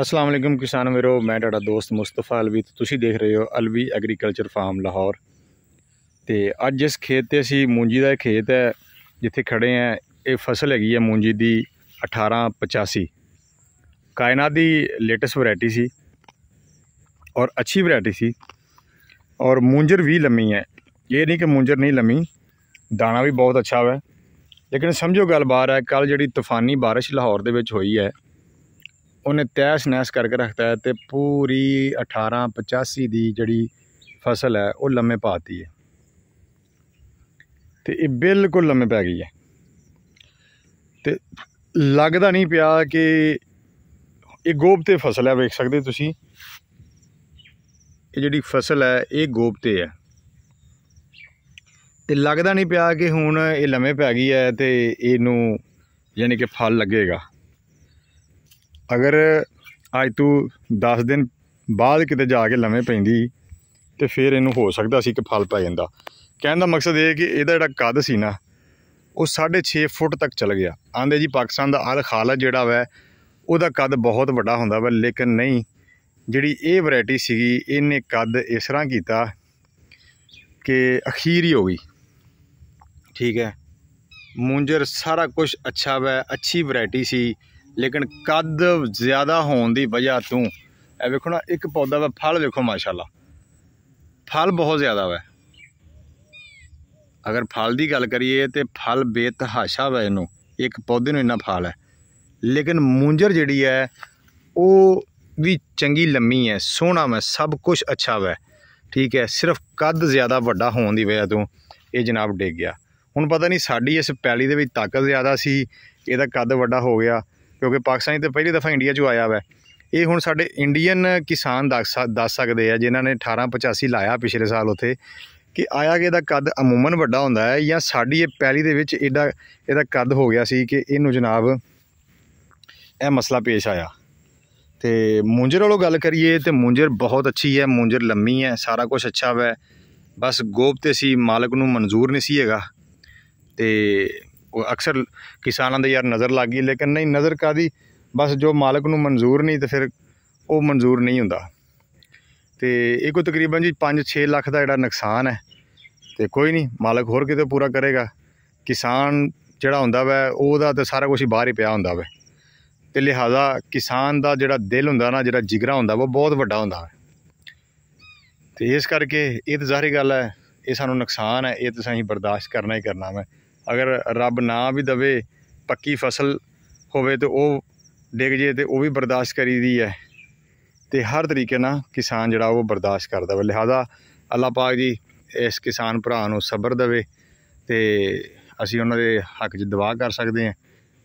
ਅਸਲਾਮ ਵਾਲੇਕਮ ਕਿਸਾਨ ਵੀਰੋ ਮੈਂ ਤੁਹਾਡਾ ਦੋਸਤ ਮੁਸਤਫਾ ਅਲਵੀ ਤੇ ਤੁਸੀਂ ਦੇਖ ਰਹੇ ਹੋ ਅਲਵੀ ਐਗਰੀਕਲਚਰ ਫਾਰਮ ਲਾਹੌਰ ਤੇ ਅੱਜ ਇਸ ਖੇਤ ਤੇ ਅਸੀਂ ਮੂੰਜੀ ਦਾ ਖੇਤ ਹੈ ਜਿੱਥੇ ਖੜੇ ਆ ਇਹ ਫਸਲ ਹੈਗੀ ਹੈ ਮੂੰਜੀ ਦੀ 1885 ਕਾਇਨਾ ਦੀ ਲੇਟੈਸਟ ਵੈਰਾਈਟੀ ਸੀ ਔਰ ਅੱਛੀ ਵੈਰਾਈਟੀ ਸੀ ਔਰ ਮੂੰਜਰ ਵੀ ਲੰਮੀ ਹੈ ਇਹ ਨਹੀਂ ਕਿ ਮੂੰਜਰ ਨਹੀਂ ਲੰਮੀ ਦਾਣਾ ਵੀ ਬਹੁਤ ਅੱਛਾ ਹੈ ਲੇਕਿਨ ਸਮਝੋ ਗੱਲ ਬਾਹਰ ਹੈ ਕੱਲ ਜਿਹੜੀ ਤੂਫਾਨੀ بارش ਲਾਹੌਰ ਦੇ ਵਿੱਚ ਹੋਈ ਹੈ ਉਹਨੇ ਤੈਸ਼ ਨੈਸ਼ ਕਰਕੇ ਰੱਖਤਾ ਹੈ ਤੇ ਪੂਰੀ 1885 ਦੀ ਜਿਹੜੀ ਫਸਲ ਹੈ ਉਹ ਲੰਮੇ ਪਾਤੀ ਹੈ ਤੇ ਇਹ ਬਿਲਕੁਲ ਲੰਮੇ ਪੈ ਗਈ ਹੈ ਤੇ ਲੱਗਦਾ ਨਹੀਂ ਪਿਆ ਕਿ ਇਹ ਗੋਬ ਤੇ ਫਸਲ ਹੈ ਵੇਖ ਸਕਦੇ ਤੁਸੀਂ ਇਹ ਜਿਹੜੀ ਫਸਲ ਹੈ ਇਹ ਗੋਬ ਤੇ ਹੈ ਤੇ ਲੱਗਦਾ ਨਹੀਂ ਪਿਆ ਕਿ ਹੁਣ ਇਹ ਲੰਮੇ ਪੈ ਗਈ ਹੈ ਤੇ ਇਹਨੂੰ ਯਾਨੀ ਕਿ ਫਲ ਲੱਗੇਗਾ ਅਗਰ ਅੱਜ ਤੂੰ 10 ਦਿਨ ਬਾਅਦ ਕਿਤੇ ਜਾ ਕੇ ਲੰਮੇ ਪੈਂਦੀ ਤੇ ਫਿਰ ਇਹਨੂੰ ਹੋ ਸਕਦਾ ਸੀ ਕਿ ਫਲ ਪੈ ਜਾਂਦਾ ਕਹਿਣ ਦਾ ਮਕਸਦ ਇਹ ਹੈ ਕਿ ਇਹਦਾ ਜਿਹੜਾ ਕੱਦ ਸੀ ਨਾ ਉਹ 6.5 ਫੁੱਟ ਤੱਕ ਚਲ ਗਿਆ ਆਂਦੇ ਜੀ ਪਾਕਿਸਤਾਨ ਦਾ ਅਲ ਖਾਲਾ ਜਿਹੜਾ ਵੈ ਉਹਦਾ ਕੱਦ ਬਹੁਤ ਵੱਡਾ ਹੁੰਦਾ ਵੈ ਲੇਕਿਨ ਨਹੀਂ ਜਿਹੜੀ ਇਹ ਵੈਰਾਈਟੀ ਸੀਗੀ ਇਹਨੇ ਕੱਦ ਇਸ ਤਰ੍ਹਾਂ ਕੀਤਾ ਕਿ ਅਖੀਰ ਹੀ ਹੋ ਗਈ ਠੀਕ ਹੈ ਮੁੰਜਰ ਸਾਰਾ ਕੁਝ ਅੱਛਾ ਵੈ ਅੱਛੀ ਵੈਰਾਈਟੀ ਸੀ ਲੇਕਿਨ ਕੱਦ ਜ਼ਿਆਦਾ ਹੋਣ ਦੀ ਵਜ੍ਹਾ ਤੋਂ ਇਹ ਵੇਖੋ ਨਾ ਇੱਕ ਪੌਦਾ ਵਾ ਫਲ ਵੇਖੋ ਮਾਸ਼ਾਅੱਲਾ ਫਲ ਬਹੁਤ ਜ਼ਿਆਦਾ ਵਾ ਅਗਰ ਫਲ ਦੀ ਗੱਲ ਕਰੀਏ ਤੇ ਫਲ ਬੇਤਹਾਸ਼ਾ ਵਾ ਇਹਨੂੰ ਇੱਕ ਪੌਦੇ ਨੂੰ ਇੰਨਾ ਫਲ ਹੈ ਲੇਕਿਨ ਮੂੰਜਰ ਜਿਹੜੀ ਹੈ ਉਹ ਵੀ ਚੰਗੀ ਲੰਮੀ ਹੈ ਸੋਹਣਾ ਵਾ ਸਭ ਕੁਝ ਅੱਛਾ ਵਾ ਠੀਕ ਹੈ ਸਿਰਫ ਕੱਦ ਜ਼ਿਆਦਾ ਵੱਡਾ ਹੋਣ ਦੀ ਵਜ੍ਹਾ ਤੋਂ ਇਹ ਜਨਾਬ ਡਿੱਗ ਗਿਆ ਹੁਣ ਪਤਾ ਨਹੀਂ ਸਾਡੀ ਇਸ ਪੈਲੀ ਦੇ ਵਿੱਚ ਤਾਕਤ ਜ਼ਿਆਦਾ ਸੀ ਇਹਦਾ ਕੱਦ ਵੱਡਾ ਹੋ ਗਿਆ ਕਿਉਂਕਿ ਪਾਕਿਸਤਾਨੀ ਤੇ ਪਹਿਲੀ ਦਫਾ ਇੰਡੀਆ 'ਚ ਆਇਆ ਵੈ ਇਹ ਹੁਣ ਸਾਡੇ ਇੰਡੀਅਨ ਕਿਸਾਨ ਦੱਸ ਸਕਦੇ ਆ ਜਿਨ੍ਹਾਂ ਨੇ 1885 ਲਾਇਆ ਪਿਛਲੇ ਸਾਲ ਉਥੇ ਕਿ ਆਇਆ ਕਿ ਇਹਦਾ ਕੱਦ ਅਮੂਮਨ ਵੱਡਾ ਹੁੰਦਾ ਹੈ ਜਾਂ ਸਾਡੀ ਇਹ ਪੈਲੀ ਦੇ ਵਿੱਚ ਇਹਦਾ ਇਹਦਾ ਕੱਦ ਹੋ ਗਿਆ ਸੀ ਕਿ ਇਹਨੂੰ ਜਨਾਬ ਇਹ ਮਸਲਾ ਪੇਸ਼ ਆਇਆ ਤੇ ਮੁੰਜਰ ਵਾਲੋ ਗੱਲ ਕਰੀਏ ਤੇ ਮੁੰਜਰ ਬਹੁਤ ਅੱਛੀ ਹੈ ਮੁੰਜਰ ਲੰਮੀ ਹੈ ਸਾਰਾ ਕੁਝ ਅੱਛਾ ਵੈ ਬਸ ਗੋਪਤੇ ਤੇ ਸੀ ਮਾਲਕ ਨੂੰ ਮਨਜ਼ੂਰ ਨਹੀਂ ਸੀ ਹੈਗਾ ਤੇ ਅਕਸਰ ਕਿਸਾਨਾਂ ਦੇ ਯਾਰ ਨਜ਼ਰ ਲੱਗ ਗਈ ਲੇਕਿਨ ਨਹੀਂ ਨਜ਼ਰ ਕਾਦੀ ਬਸ ਜੋ ਮਾਲਕ ਨੂੰ ਮਨਜ਼ੂਰ ਨਹੀਂ ਤੇ ਫਿਰ ਉਹ ਮਨਜ਼ੂਰ ਨਹੀਂ ਹੁੰਦਾ ਤੇ ਇਹ ਕੋ ਤਕਰੀਬਨ ਜੀ 5-6 ਲੱਖ ਦਾ ਜਿਹੜਾ ਨੁਕਸਾਨ ਹੈ ਤੇ ਕੋਈ ਨਹੀਂ ਮਾਲਕ ਹੋਰ ਕਿਤੇ ਪੂਰਾ ਕਰੇਗਾ ਕਿਸਾਨ ਜਿਹੜਾ ਹੁੰਦਾ ਵੈ ਉਹਦਾ ਤੇ ਸਾਰਾ ਕੁਝ ਹੀ ਬਾਹਰ ਹੀ ਪਿਆ ਹੁੰਦਾ ਵੈ ਤੇ ਲਿਹਾਜ਼ਾ ਕਿਸਾਨ ਦਾ ਜਿਹੜਾ ਦਿਲ ਹੁੰਦਾ ਨਾ ਜਿਹੜਾ ਜਿਗਰਾ ਹੁੰਦਾ ਉਹ ਬਹੁਤ ਵੱਡਾ ਹੁੰਦਾ ਤੇ ਇਸ ਕਰਕੇ ਇਹ ਤਾਂ ਜ਼ਾਹਰੀ ਗੱਲ ਹੈ ਇਹ ਸਾਨੂੰ ਨੁਕਸਾਨ ਹੈ ਇਹ ਤਾਂ ਅਸੀਂ ਬਰਦਾਸ਼ਤ ਕਰਨਾ ਹੀ ਕਰਨਾ ਹੈ ਅਗਰ ਰੱਬ ਨਾ ਵੀ ਦਵੇ ਪੱਕੀ ਫਸਲ ਹੋਵੇ ਤੇ ਉਹ ਡਿੱਗ ਜੇ ਤੇ ਉਹ ਵੀ ਬਰਦਾਸ਼ਤ ਕਰੀਦੀ ਹੈ ਤੇ ਹਰ ਤਰੀਕੇ ਨਾਲ ਕਿਸਾਨ ਜਿਹੜਾ ਉਹ ਬਰਦਾਸ਼ਤ ਕਰਦਾ ਵੇ ਲਿਹਾਜ਼ਾ ਅੱਲਾਹ ਪਾਕ ਜੀ ਇਸ ਕਿਸਾਨ ਭਰਾ ਨੂੰ ਸਬਰ ਦਵੇ ਤੇ ਅਸੀਂ ਉਹਨਾਂ ਦੇ ਹੱਕ 'ਚ ਦੁਆ ਕਰ ਸਕਦੇ ਹਾਂ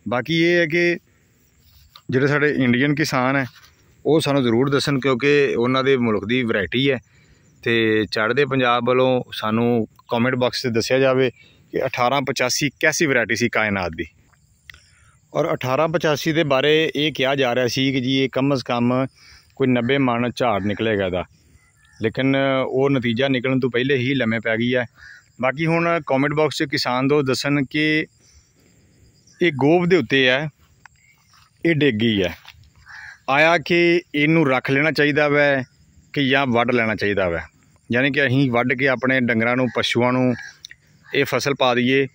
ਬਾਕੀ ਇਹ ਹੈ ਕਿ ਜਿਹੜੇ ਸਾਡੇ ਇੰਡੀਅਨ ਕਿਸਾਨ ਹੈ ਉਹ ਸਾਨੂੰ ਜ਼ਰੂਰ ਦੱਸਣ ਕਿਉਂਕਿ ਉਹਨਾਂ ਦੇ ਮੁਲਕ ਦੀ ਵੈਰਾਈਟੀ ਹੈ ਤੇ ਚੜ੍ਹਦੇ ਪੰਜਾਬ ਵੱਲੋਂ ਸਾਨੂੰ ਕਮੈਂਟ ਬਾਕਸ 'ਤੇ ਦੱਸਿਆ ਜਾਵੇ ਕਿ 1885 ਕੈਸੀ ਵੈਰਾਈਟੀ ਸੀ ਕਾਇਨਾਤ ਦੀ ਔਰ 1885 ਦੇ ਬਾਰੇ ਇਹ ਕਿਹਾ ਜਾ ਰਿਹਾ ਸੀ ਕਿ ਜੀ ਇਹ ਕਮ ਕਮ ਕੋਈ 90 ਮਣ ਝਾੜ ਨਿਕਲੇਗਾ ਦਾ ਲੇਕਿਨ ਉਹ ਨਤੀਜਾ ਨਿਕਲਣ ਤੋਂ ਪਹਿਲੇ ਹੀ ਲੰਮੇ ਪੈ ਗਈ ਹੈ ਬਾਕੀ ਹੁਣ ਕਮੈਂਟ ਬਾਕਸ 'ਚ ਕਿਸਾਨ ਦੋ ਦੱਸਣ ਕਿ ਇਹ ਗੋਬ ਦੇ ਉੱਤੇ ਹੈ ਇਹ ਡਿੱਗ ਗਈ ਹੈ ਆਇਆ ਕਿ ਇਹਨੂੰ ਰੱਖ ਲੈਣਾ ਚਾਹੀਦਾ ਵੈ ਕਿ ਜਾਂ ਵੱਢ ਲੈਣਾ ਚਾਹੀਦਾ ਵੈ ਯਾਨੀ ਕਿ ਅਸੀਂ ਵੱਢ ਕੇ ਆਪਣੇ ਡੰਗਰਾਂ ਨੂੰ ਪਸ਼ੂਆਂ ਨੂੰ ਇਹ ਫਸਲ ਪਾ ਦਈਏ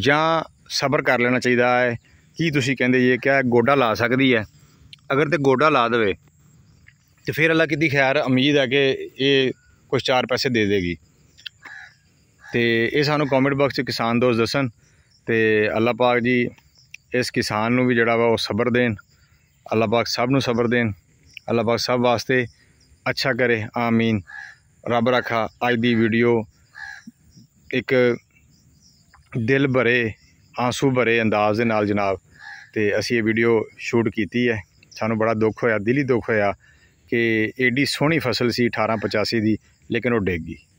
ਜਾਂ ਸਬਰ ਕਰ ਲੈਣਾ ਚਾਹੀਦਾ ਹੈ ਕੀ ਤੁਸੀਂ ਕਹਿੰਦੇ ਜੀ ਕਿਹਾ ਗੋਡਾ ਲਾ ਸਕਦੀ ਹੈ ਅਗਰ ਤੇ ਗੋਡਾ ਲਾ ਦੇਵੇ ਤੇ ਫਿਰ ਅੱਲਾ ਕਿਦੀ ਖੈਰ ਉਮੀਦ ਹੈ ਕਿ ਇਹ ਕੁਝ ਚਾਰ ਪੈਸੇ ਦੇ ਦੇਗੀ ਤੇ ਇਹ ਸਾਨੂੰ ਕਮੈਂਟ ਬਾਕਸ 'ਚ ਕਿਸਾਨ ਦੋਸਤ ਦੱਸਣ ਤੇ ਅੱਲਾ ਪਾਕ ਜੀ ਇਸ ਕਿਸਾਨ ਨੂੰ ਵੀ ਜਿਹੜਾ ਵਾ ਉਹ ਸਬਰ ਦੇਣ ਅੱਲਾ ਪਾਕ ਸਭ ਨੂੰ ਸਬਰ ਦੇਣ ਅੱਲਾ ਪਾਕ ਸਭ ਵਾਸਤੇ ਅੱਛਾ ਕਰੇ ਆਮੀਨ ਰੱਬ ਰੱਖਾ ਅੱਜ ਦੀ ਵੀਡੀਓ ਇੱਕ ਦਿਲ ਭਰੇ ਆਂਸੂ ਭਰੇ ਅੰਦਾਜ਼ ਦੇ ਨਾਲ ਜਨਾਬ ਤੇ ਅਸੀਂ ਇਹ ਵੀਡੀਓ ਸ਼ੂਟ ਕੀਤੀ ਹੈ ਸਾਨੂੰ ਬੜਾ ਦੁੱਖ ਹੋਇਆ ਦਿਲੀ ਦੁੱਖ ਹੋਇਆ ਕਿ ਏਡੀ ਸੋਹਣੀ ਫਸਲ ਸੀ 1885 ਦੀ ਲੇਕਿਨ ਉਹ ਡਿੱਗ ਗਈ